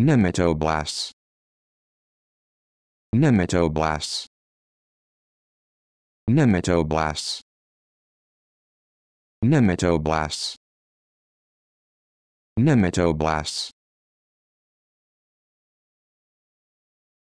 Nematoblasts. Nematoblasts. Nematoblasts. Nematoblasts. Nematoblasts.